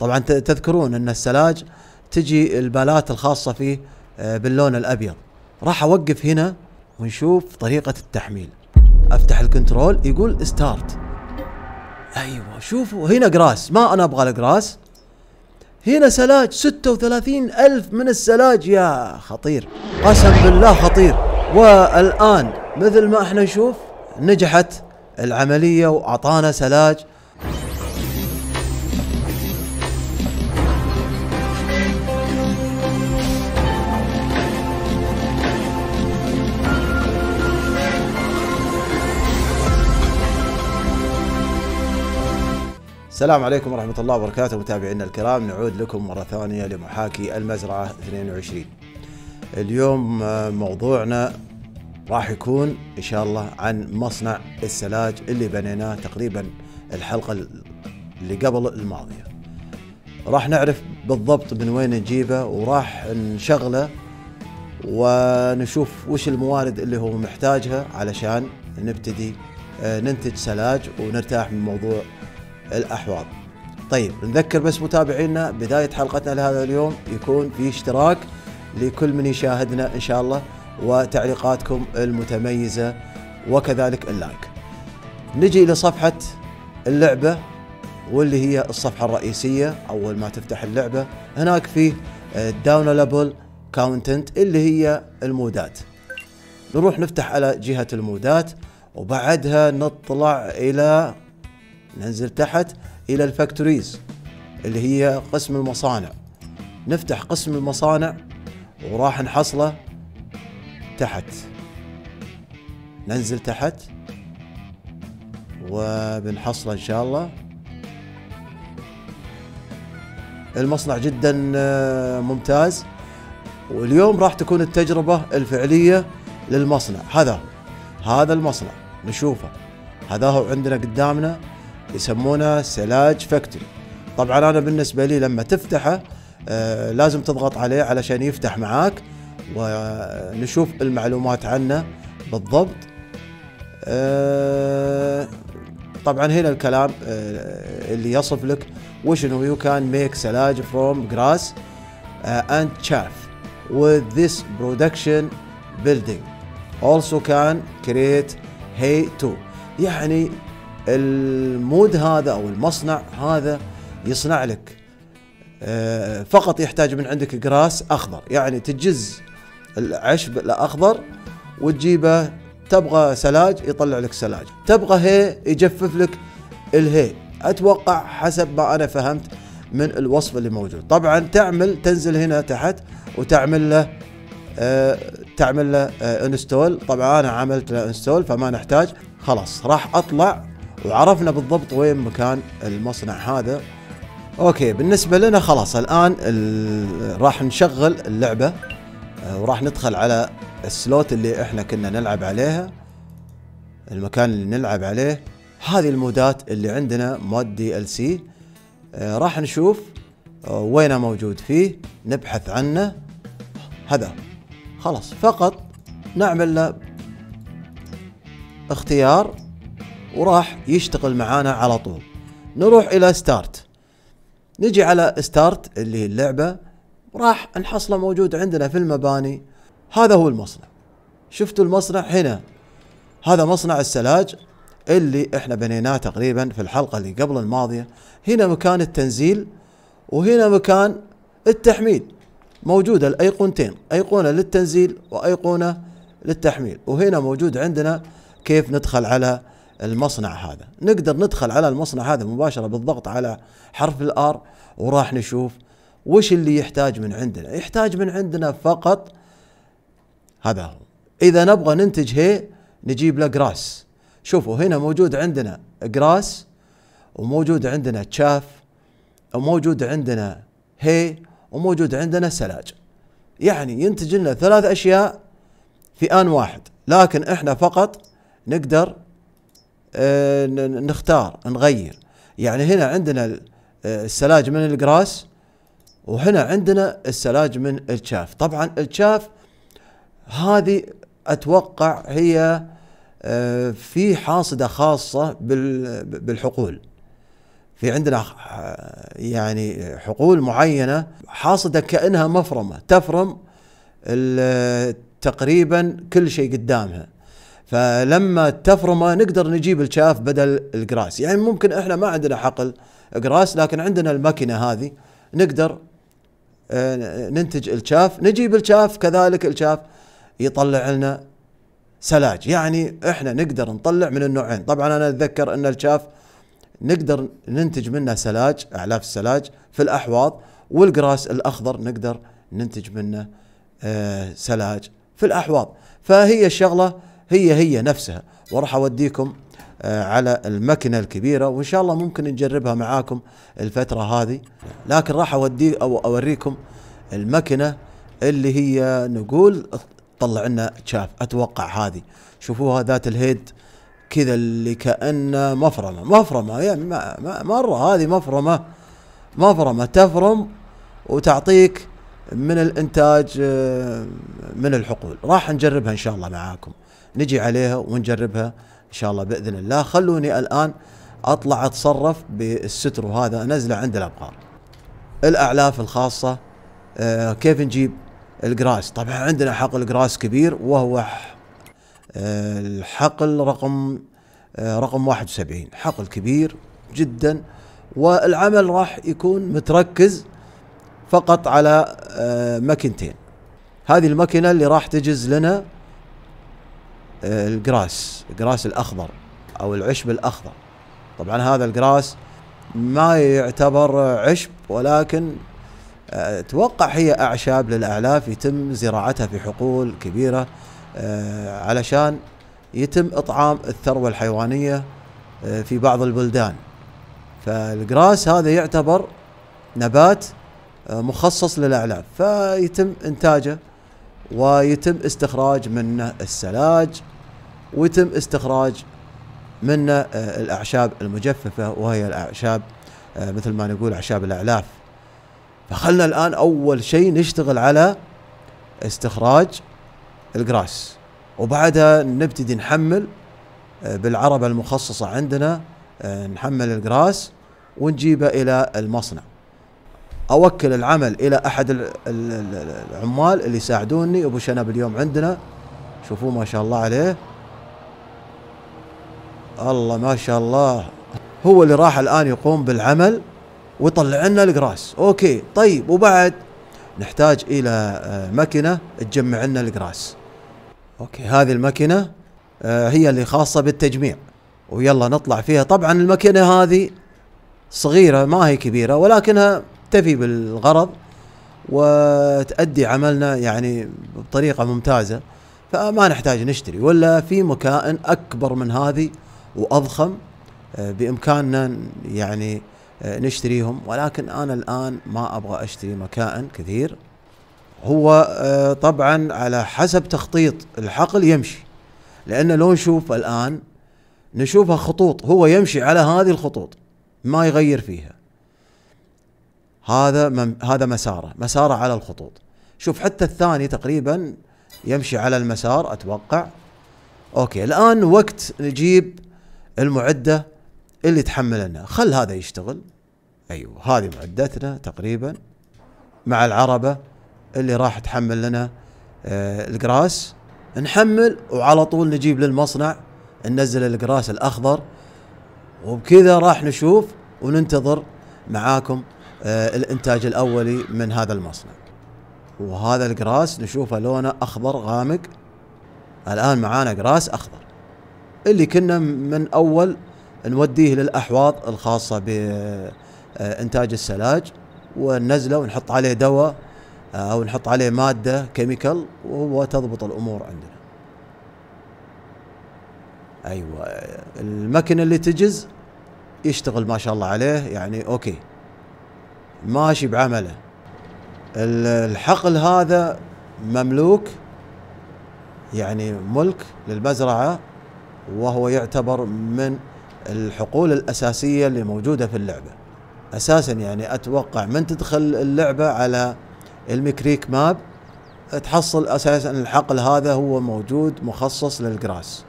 طبعا تذكرون ان السلاج تجي البالات الخاصه فيه آه، باللون الابيض راح اوقف هنا ونشوف طريقه التحميل افتح الكنترول يقول ستارت ايوه شوفوا هنا جراس ما انا ابغى الجراس هنا سلاج 36 ألف من السلاج يا خطير قسم بالله خطير والآن مثل ما احنا نشوف نجحت العملية وأعطانا سلاج السلام عليكم ورحمة الله وبركاته متابعينا الكرام نعود لكم مرة ثانية لمحاكي المزرعة 22 اليوم آه، موضوعنا راح يكون إن شاء الله عن مصنع السلاج اللي بنيناه تقريبا الحلقة اللي قبل الماضية راح نعرف بالضبط من وين نجيبه وراح نشغله ونشوف وش الموارد اللي هو محتاجها علشان نبتدي آه، ننتج سلاج ونرتاح من موضوع الأحواض طيب نذكر بس متابعينا بداية حلقتنا لهذا اليوم يكون في اشتراك لكل من يشاهدنا إن شاء الله وتعليقاتكم المتميزة وكذلك اللايك نجي إلى صفحة اللعبة واللي هي الصفحة الرئيسية أول ما تفتح اللعبة هناك في داونلابل كاونتنت اللي هي المودات نروح نفتح على جهة المودات وبعدها نطلع إلى ننزل تحت إلى الفاكتوريز اللي هي قسم المصانع نفتح قسم المصانع وراح نحصله تحت ننزل تحت وبنحصله إن شاء الله المصنع جدا آه، ممتاز واليوم راح تكون التجربة الفعلية للمصنع هذا هو هذا المصنع نشوفه هذا هو عندنا قدامنا يسمونه سلاج فاكتوري طبعا انا بالنسبه لي لما تفتحه آه، لازم تضغط عليه علشان يفتح معاك ونشوف المعلومات عنه بالضبط آه، طبعا هنا الكلام آه، اللي يصف لك وشنو يو كان ميك سلاج فروم جراس اند شاف with this production building also can create hay too يعني المود هذا او المصنع هذا يصنع لك آه، فقط يحتاج من عندك جراس اخضر يعني تجز العشب الاخضر وتجيبه تبغى سلاج يطلع لك سلاج تبغى هي يجفف لك الهي اتوقع حسب ما انا فهمت من الوصف اللي موجود طبعا تعمل تنزل هنا تحت وتعمل له آه، تعمل له انستول آه، طبعا انا عملت له انستول فما نحتاج خلاص راح اطلع وعرفنا بالضبط وين مكان المصنع هذا اوكي بالنسبه لنا خلاص الان راح نشغل اللعبه آه، وراح ندخل على السلوت اللي احنا كنا نلعب عليها المكان اللي نلعب عليه هذه المودات اللي عندنا مود دي ال سي راح نشوف آه، وينه موجود فيه نبحث عنه هذا خلاص فقط نعمل له اختيار وراح يشتغل معانا على طول نروح الى ستارت نجي على ستارت اللي هي اللعبه راح نحصله موجود عندنا في المباني هذا هو المصنع شفتوا المصنع هنا هذا مصنع السلاج اللي احنا بنيناه تقريبا في الحلقه اللي قبل الماضيه هنا مكان التنزيل وهنا مكان التحميل موجوده الايقونتين ايقونه للتنزيل وايقونه للتحميل وهنا موجود عندنا كيف ندخل على المصنع هذا نقدر ندخل على المصنع هذا مباشرة بالضغط على حرف الآر وراح نشوف وش اللي يحتاج من عندنا يحتاج من عندنا فقط هذا هو إذا نبغى ننتج هي نجيب له جراس شوفوا هنا موجود عندنا جراس وموجود عندنا تشاف وموجود عندنا هي وموجود عندنا سلاج يعني ينتج لنا ثلاث أشياء في آن واحد لكن إحنا فقط نقدر آه، نختار نغير يعني هنا عندنا آه، السلاج من القراس وهنا عندنا السلاج من الشاف طبعا الشاف هذه اتوقع هي آه، في حاصده خاصه بالحقول في عندنا يعني حقول معينه حاصده كانها مفرمه تفرم تقريبا كل شيء قدامها فلما تفرمه نقدر نجيب الشاف بدل القراس يعني ممكن احنا ما عندنا حقل قراس لكن عندنا الماكينه هذه نقدر آه، ننتج الشاف نجيب الشاف كذلك الشاف يطلع لنا سلاج يعني احنا نقدر نطلع من النوعين طبعا انا اتذكر ان الشاف نقدر ننتج منه سلاج اعلاف السلاج في الاحواض والقراس الاخضر نقدر ننتج منه آه، سلاج في الاحواض فهي الشغله هي هي نفسها وراح اوديكم آه، على المكنة الكبيرة وإن شاء الله ممكن نجربها معاكم الفترة هذه لكن راح أودي أو أوريكم المكنة اللي هي نقول تطلع لنا تشاف أتوقع هذه شوفوها ذات الهيد كذا اللي كأنه مفرمة مفرمة يعني ما ما مرة هذه مفرمة مفرمة تفرم وتعطيك من الإنتاج آه، من الحقول راح نجربها إن شاء الله معاكم نجي عليها ونجربها ان شاء الله باذن الله خلوني الان اطلع اتصرف بالستر وهذا انزله عند الابقار الاعلاف الخاصه آه كيف نجيب الجراس طبعا عندنا حقل جراس كبير وهو آه الحقل رقم آه رقم 71 حقل كبير جدا والعمل راح يكون متركز فقط على آه، ماكينتين هذه الماكينه اللي راح تجز لنا الجراس الجراس الاخضر او العشب الاخضر طبعا هذا الجراس ما يعتبر عشب ولكن اتوقع آه، هي اعشاب للاعلاف يتم زراعتها في حقول كبيره آه، علشان يتم اطعام الثروه الحيوانيه آه، في بعض البلدان فالجراس هذا يعتبر نبات مخصص للاعلاف فيتم انتاجه ويتم استخراج منه السلاج ويتم استخراج منه آه، الاعشاب المجففه وهي الاعشاب آه، مثل ما نقول اعشاب الاعلاف فخلنا الان اول شيء نشتغل على استخراج الجراس وبعدها نبتدي نحمل آه، بالعربه المخصصه عندنا نحمل الجراس ونجيبه الى المصنع اوكل العمل الى احد العمال اللي يساعدوني ابو شنب اليوم عندنا شوفوه ما شاء الله عليه الله ما شاء الله هو اللي راح الان يقوم بالعمل ويطلع لنا القراس اوكي طيب وبعد نحتاج الى آه، ماكينه تجمع لنا القراس اوكي هذه الماكينه آه، هي اللي خاصه بالتجميع ويلا نطلع فيها طبعا الماكينه هذه صغيره ما هي كبيره ولكنها تفي بالغرض وتأدي عملنا يعني بطريقة ممتازة فما نحتاج نشتري ولا في مكائن أكبر من هذه وأضخم آه، بإمكاننا يعني آه، نشتريهم ولكن أنا الآن ما أبغى أشتري مكائن كثير هو آه، طبعا على حسب تخطيط الحقل يمشي لأن لو نشوف الآن نشوفها خطوط هو يمشي على هذه الخطوط ما يغير فيها هذا مم هذا مساره مساره على الخطوط شوف حتى الثاني تقريبا يمشي على المسار اتوقع اوكي الان وقت نجيب المعده اللي تحمل لنا خل هذا يشتغل ايوه هذه معدتنا تقريبا مع العربه اللي راح تحمل لنا آه نحمل وعلى طول نجيب للمصنع ننزل الجراس الاخضر وبكذا راح نشوف وننتظر معاكم آه، الانتاج الاولي من هذا المصنع وهذا القراس نشوفه لونه اخضر غامق الان معانا قراس اخضر اللي كنا من اول نوديه للاحواض الخاصه بانتاج السلاج وننزله ونحط عليه دواء آه، او نحط عليه ماده كيميكال وهو تضبط الامور عندنا ايوه المكنه اللي تجز يشتغل ما شاء الله عليه يعني اوكي ماشي بعمله الحقل هذا مملوك يعني ملك للمزرعة وهو يعتبر من الحقول الأساسية اللي موجودة في اللعبة أساسا يعني أتوقع من تدخل اللعبة على المكريك ماب تحصل أساسا الحقل هذا هو موجود مخصص للجراس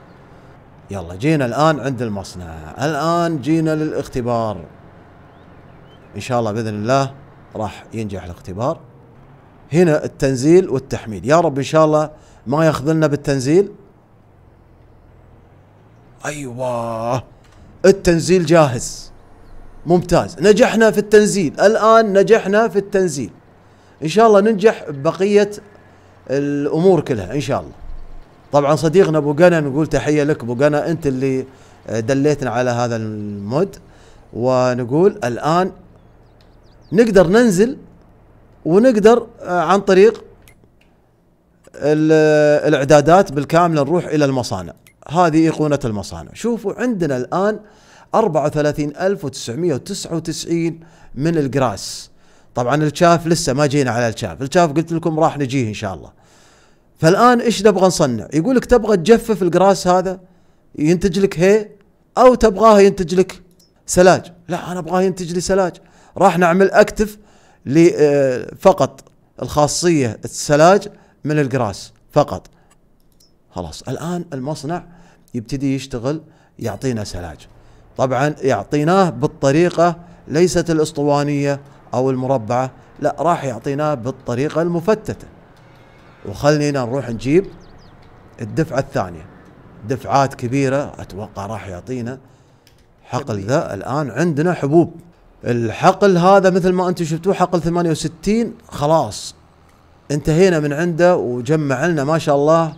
يلا جينا الآن عند المصنع الآن جينا للاختبار ان شاء الله باذن الله راح ينجح الاختبار هنا التنزيل والتحميل يا رب ان شاء الله ما يخذلنا بالتنزيل ايوه التنزيل جاهز ممتاز نجحنا في التنزيل الان نجحنا في التنزيل ان شاء الله ننجح ببقيه الامور كلها ان شاء الله طبعا صديقنا ابو قنا نقول تحيه لك ابو قنا انت اللي دليتنا على هذا المود ونقول الان نقدر ننزل ونقدر آه، عن طريق آه، الاعدادات بالكامل نروح الى المصانع هذه ايقونه المصانع شوفوا عندنا الان 34999 من الجراس طبعا الشاف لسه ما جينا على الشاف الشاف قلت لكم راح نجيه ان شاء الله فالان ايش نبغى نصنع يقول لك تبغى تجفف الجراس هذا ينتج لك هي او تبغاه ينتج لك سلاج لا انا ابغاه ينتج لي سلاج راح نعمل اكتف آه، فقط الخاصيه السلاج من الجراس فقط خلاص الان المصنع يبتدي يشتغل يعطينا سلاج طبعا يعطيناه بالطريقه ليست الاسطوانيه او المربعه لا راح يعطيناه بالطريقه المفتته وخلينا نروح نجيب الدفعه الثانيه دفعات كبيره اتوقع راح يعطينا حقل ذا الان عندنا حبوب الحقل هذا مثل ما انتم شفتوه حقل 68 خلاص انتهينا من عنده وجمع لنا ما شاء الله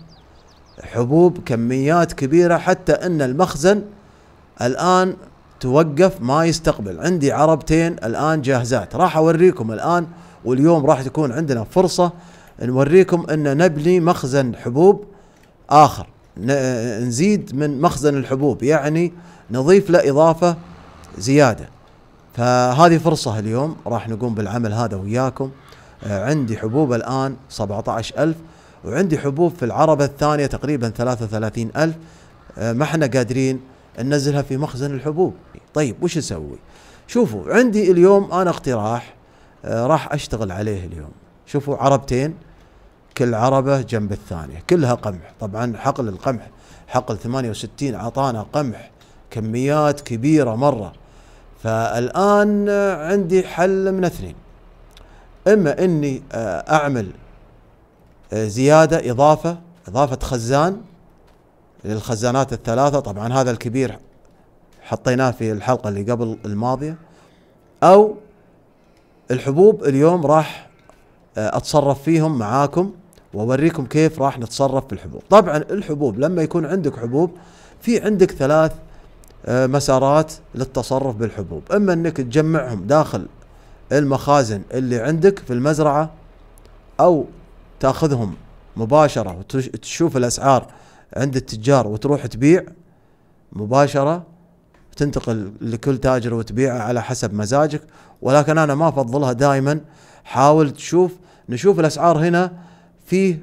حبوب كميات كبيرة حتى ان المخزن الان توقف ما يستقبل عندي عربتين الان جاهزات راح اوريكم الان واليوم راح تكون عندنا فرصة نوريكم ان نبني مخزن حبوب اخر نزيد من مخزن الحبوب يعني نضيف له اضافة زيادة فهذه فرصة اليوم راح نقوم بالعمل هذا وياكم آه، عندي حبوب الآن 17000 وعندي حبوب في العربة الثانية تقريبا 33000 آه، ما احنا قادرين ننزلها في مخزن الحبوب طيب وش نسوي شوفوا عندي اليوم أنا اقتراح آه، راح أشتغل عليه اليوم شوفوا عربتين كل عربة جنب الثانية كلها قمح طبعا حقل القمح حقل 68 عطانا قمح كميات كبيرة مرة فالآن عندي حل من اثنين إما أني آه، أعمل آه، زيادة إضافة إضافة خزان للخزانات الثلاثة طبعا هذا الكبير حطيناه في الحلقة اللي قبل الماضية أو الحبوب اليوم راح آه، أتصرف فيهم معاكم وأوريكم كيف راح نتصرف في الحبوب طبعا الحبوب لما يكون عندك حبوب في عندك ثلاث آه، مسارات للتصرف بالحبوب اما انك تجمعهم داخل المخازن اللي عندك في المزرعة او تاخذهم مباشرة وتشوف الاسعار عند التجار وتروح تبيع مباشرة تنتقل لكل تاجر وتبيعه على حسب مزاجك ولكن انا ما افضلها دائما حاول تشوف نشوف الاسعار هنا فيه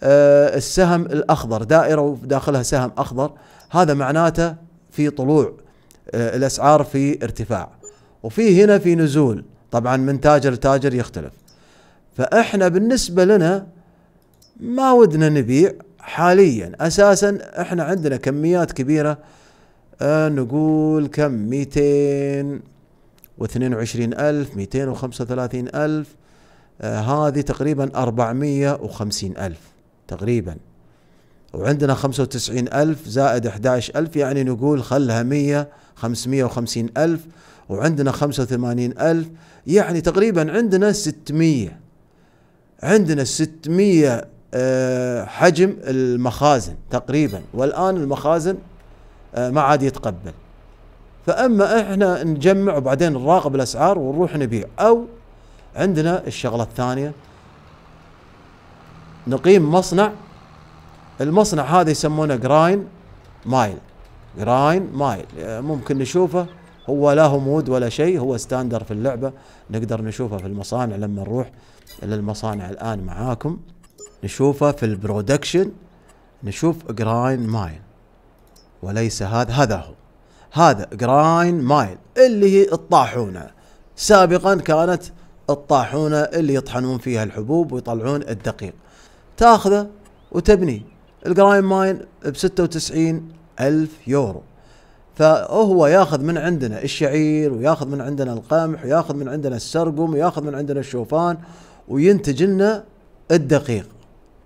آه، السهم الاخضر دائرة وداخلها سهم اخضر هذا معناته في طلوع آه، الاسعار في ارتفاع وفي هنا في نزول طبعا من تاجر لتاجر يختلف فاحنا بالنسبه لنا ما ودنا نبيع حاليا اساسا احنا عندنا كميات كبيره أه نقول كم 222 وعشرين ألف ميتين وخمسة وثلاثين ألف آه، هذه تقريبا أربعمية وخمسين ألف تقريبا وعندنا 95 ألف زائد 11 ألف يعني نقول خلها 100 550 ألف وعندنا 85 ألف يعني تقريبا عندنا 600 عندنا 600 آه، حجم المخازن تقريبا والآن المخازن آه، ما عاد يتقبل فأما إحنا نجمع وبعدين نراقب الأسعار ونروح نبيع أو عندنا الشغلة الثانية نقيم مصنع المصنع هذا يسمونه جراين مايل جراين مايل ممكن نشوفه هو لا همود ولا شيء هو ستاندر في اللعبة نقدر نشوفه في المصانع لما نروح إلى المصانع الآن معاكم نشوفه في البرودكشن نشوف جراين مايل وليس هذا هذا هو هذا جراين مايل اللي هي الطاحونة سابقا كانت الطاحونة اللي يطحنون فيها الحبوب ويطلعون الدقيق تاخذه وتبنيه الجرايم ماين ب 96 ألف يورو فهو ياخذ من عندنا الشعير وياخذ من عندنا القمح وياخذ من عندنا السرقم وياخذ من عندنا الشوفان وينتج لنا الدقيق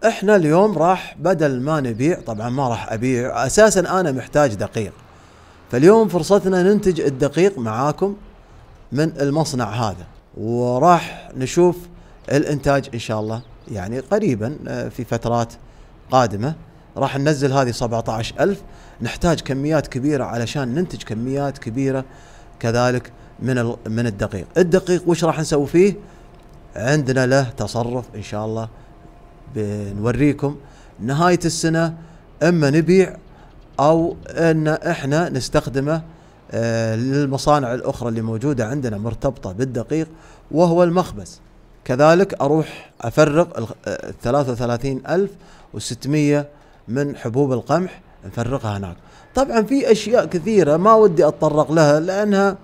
احنا اليوم راح بدل ما نبيع طبعا ما راح ابيع اساسا انا محتاج دقيق فاليوم فرصتنا ننتج الدقيق معاكم من المصنع هذا وراح نشوف الانتاج ان شاء الله يعني قريبا آه، في فترات قادمه راح ننزل هذه 17000 نحتاج كميات كبيره علشان ننتج كميات كبيره كذلك من من الدقيق الدقيق وش راح نسوي فيه عندنا له تصرف ان شاء الله بنوريكم نهايه السنه اما نبيع او ان احنا نستخدمه آه، للمصانع الاخرى اللي موجوده عندنا مرتبطه بالدقيق وهو المخبز كذلك اروح افرغ ال 33600 آه، من حبوب القمح نفرقها هناك طبعا في اشياء كثيره ما ودي اتطرق لها لانها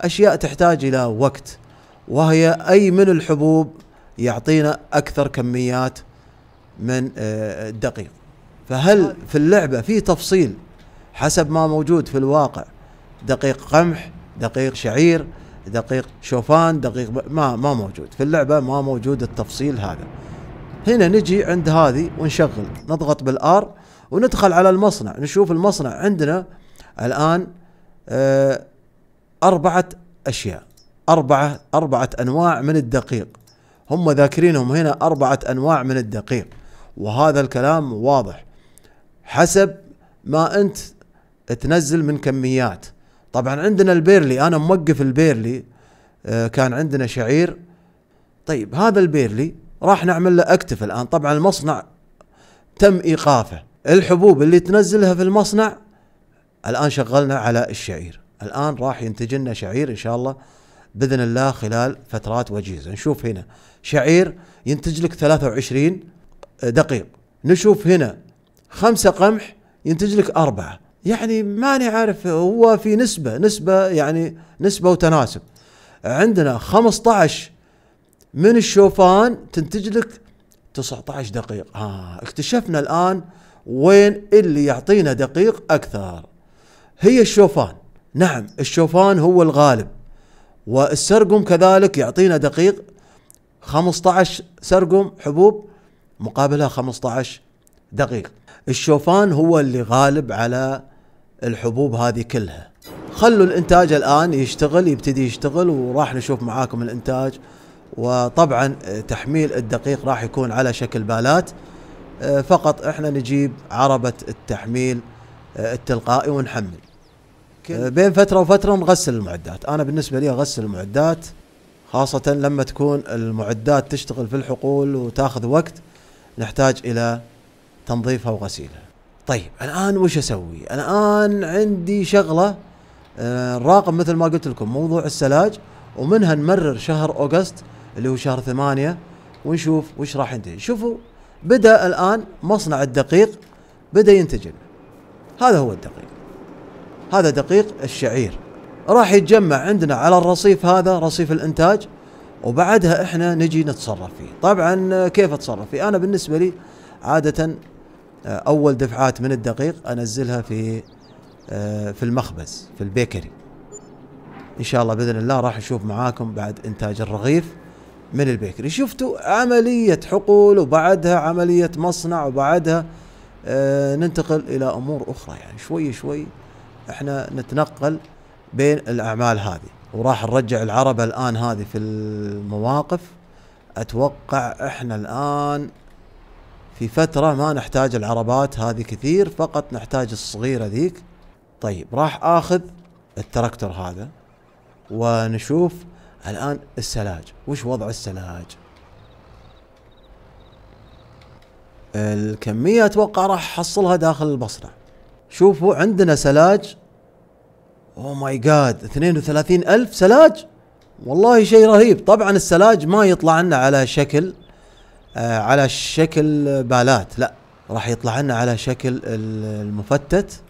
اشياء تحتاج الى وقت وهي اي من الحبوب يعطينا اكثر كميات من آه، الدقيق فهل في اللعبه في تفصيل حسب ما موجود في الواقع دقيق قمح دقيق شعير دقيق شوفان دقيق ما ما موجود في اللعبه ما موجود التفصيل هذا هنا نجي عند هذه ونشغل نضغط بالار وندخل على المصنع نشوف المصنع عندنا الآن آه، أربعة أشياء أربعة أربعة أنواع من الدقيق هم ذاكرينهم هنا أربعة أنواع من الدقيق وهذا الكلام واضح حسب ما أنت تنزل من كميات طبعا عندنا البيرلي أنا موقف البيرلي آه، كان عندنا شعير طيب هذا البيرلي راح نعمل له اكتف الان طبعا المصنع تم ايقافه الحبوب اللي تنزلها في المصنع الان شغلنا على الشعير الان راح ينتج لنا شعير ان شاء الله باذن الله خلال فترات وجيزه نشوف هنا شعير ينتج لك 23 دقيق نشوف هنا خمسة قمح ينتج لك أربعة يعني ماني عارف هو في نسبة نسبة يعني نسبة وتناسب عندنا 15 من الشوفان تنتج لك 19 دقيقة آه اكتشفنا الآن وين اللي يعطينا دقيق أكثر هي الشوفان نعم الشوفان هو الغالب والسرقم كذلك يعطينا دقيق 15 سرقم حبوب مقابلها 15 دقيق الشوفان هو اللي غالب على الحبوب هذه كلها خلوا الانتاج الان يشتغل يبتدي يشتغل وراح نشوف معاكم الانتاج وطبعا آه، تحميل الدقيق راح يكون على شكل بالات آه، فقط احنا نجيب عربة التحميل آه، التلقائي ونحمل بين فترة وفترة نغسل المعدات انا بالنسبة لي اغسل المعدات خاصة لما تكون المعدات تشتغل في الحقول وتاخذ وقت نحتاج الى تنظيفها وغسيلها طيب الان وش اسوي الان عندي شغلة نراقب مثل ما قلت لكم موضوع السلاج ومنها نمرر شهر اوغست اللي هو شهر ثمانية ونشوف وش راح ينتج شوفوا بدا الان مصنع الدقيق بدا ينتج هذا هو الدقيق هذا دقيق الشعير راح يتجمع عندنا على الرصيف هذا رصيف الانتاج وبعدها احنا نجي نتصرف فيه طبعا كيف اتصرف فيه انا بالنسبه لي عاده آه، اول دفعات من الدقيق انزلها في آه، في المخبز في البيكري ان شاء الله باذن الله راح اشوف معاكم بعد انتاج الرغيف من البيكري شفتوا عملية حقول وبعدها عملية مصنع وبعدها آه ننتقل إلى أمور أخرى يعني شوي شوي احنا نتنقل بين الأعمال هذه وراح نرجع العربة الآن هذه في المواقف أتوقع احنا الآن في فترة ما نحتاج العربات هذه كثير فقط نحتاج الصغيرة ذيك طيب راح آخذ التراكتور هذا ونشوف الآن السلاج وش وضع السلاج الكمية أتوقع راح أحصلها داخل البصرة شوفوا عندنا سلاج اوه ماي جاد 32 ألف سلاج والله شيء رهيب طبعا السلاج ما يطلع لنا على شكل آه على شكل بالات لا راح يطلع لنا على شكل المفتت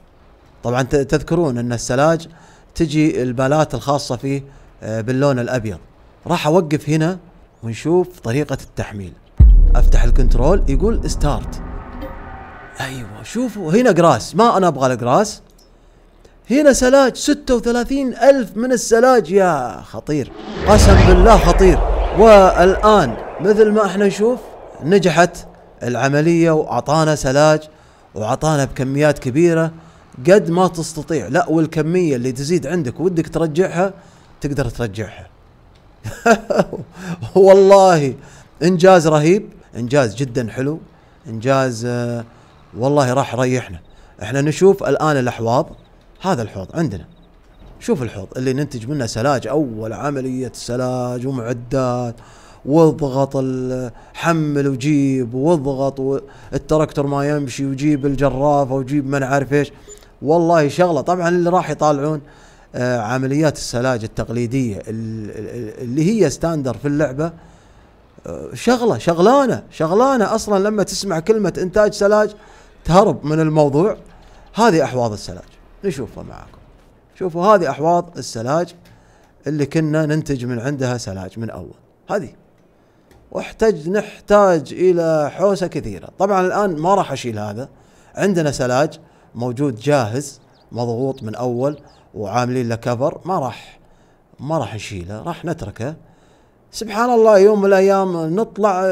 طبعا تذكرون ان السلاج تجي البالات الخاصة فيه آه، باللون الابيض راح اوقف هنا ونشوف طريقه التحميل افتح الكنترول يقول ستارت ايوه شوفوا هنا جراس ما انا ابغى الجراس هنا سلاج 36 ألف من السلاج يا خطير قسم بالله خطير والآن مثل ما احنا نشوف نجحت العملية وأعطانا سلاج وأعطانا بكميات كبيرة قد ما تستطيع لا والكمية اللي تزيد عندك ودك ترجعها تقدر ترجعها والله انجاز رهيب انجاز جدا حلو انجاز آه، والله راح يريحنا احنا نشوف الان الاحواض هذا الحوض عندنا شوف الحوض اللي ننتج منه سلاج اول عمليه سلاج ومعدات واضغط حمل وجيب واضغط التراكتور ما يمشي وجيب الجرافه وجيب ما عارف ايش والله شغله طبعا اللي راح يطالعون آه، عمليات السلاج التقليديه اللي هي ستاندر في اللعبه آه، شغله شغلانه شغلانه اصلا لما تسمع كلمه انتاج سلاج تهرب من الموضوع هذه احواض السلاج نشوفها معاكم شوفوا هذه احواض السلاج اللي كنا ننتج من عندها سلاج من اول هذه واحتاج نحتاج الى حوسه كثيره طبعا الان ما راح اشيل هذا عندنا سلاج موجود جاهز مضغوط من اول وعاملين له كفر ما راح ما راح نشيله راح نتركه سبحان الله يوم من الايام نطلع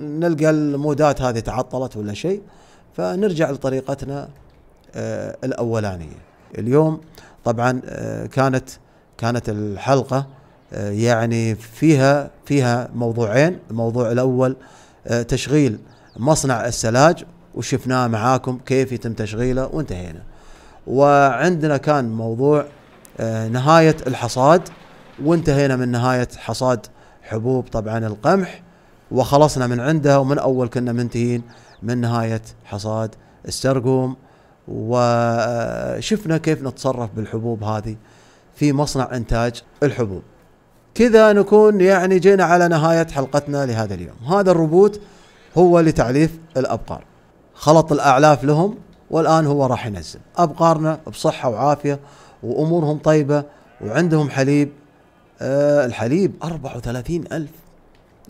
نلقى المودات هذه تعطلت ولا شيء فنرجع لطريقتنا آه، الاولانيه اليوم طبعا آه، كانت كانت الحلقه آه، يعني فيها فيها موضوعين الموضوع الاول تشغيل مصنع السلاج وشفناه معاكم كيف يتم تشغيله وانتهينا وعندنا كان موضوع آه، نهاية الحصاد وانتهينا من نهاية حصاد حبوب طبعا القمح وخلصنا من عندها ومن أول كنا منتهين من نهاية حصاد السرقوم وشفنا كيف نتصرف بالحبوب هذه في مصنع إنتاج الحبوب كذا نكون يعني جينا على نهاية حلقتنا لهذا اليوم هذا الروبوت هو لتعليف الأبقار خلط الأعلاف لهم والان هو راح ينزل ابقارنا بصحه وعافيه وامورهم طيبه وعندهم حليب أه الحليب 34 ألف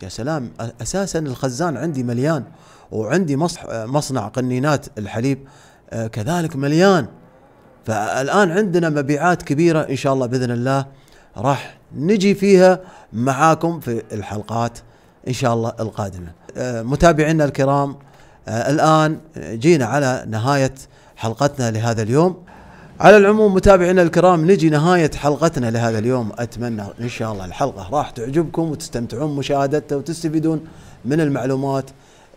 يا سلام اساسا الخزان عندي مليان وعندي مصنع قنينات الحليب أه كذلك مليان فالان عندنا مبيعات كبيره ان شاء الله باذن الله راح نجي فيها معاكم في الحلقات ان شاء الله القادمه أه متابعينا الكرام آه، الآن جينا على نهاية حلقتنا لهذا اليوم على العموم متابعينا الكرام نجي نهاية حلقتنا لهذا اليوم أتمنى إن شاء الله الحلقة راح تعجبكم وتستمتعون مشاهدتها وتستفيدون من المعلومات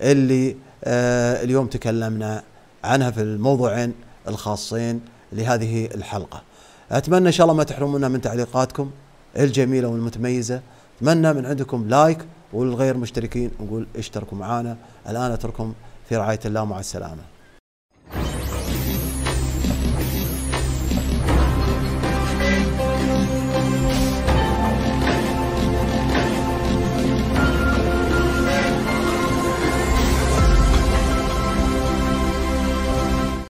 اللي آه اليوم تكلمنا عنها في الموضوعين الخاصين لهذه الحلقة أتمنى إن شاء الله ما تحرمونا من تعليقاتكم الجميلة والمتميزة أتمنى من عندكم لايك والغير مشتركين نقول اشتركوا معنا الآن أترككم في رعاية الله مع السلامة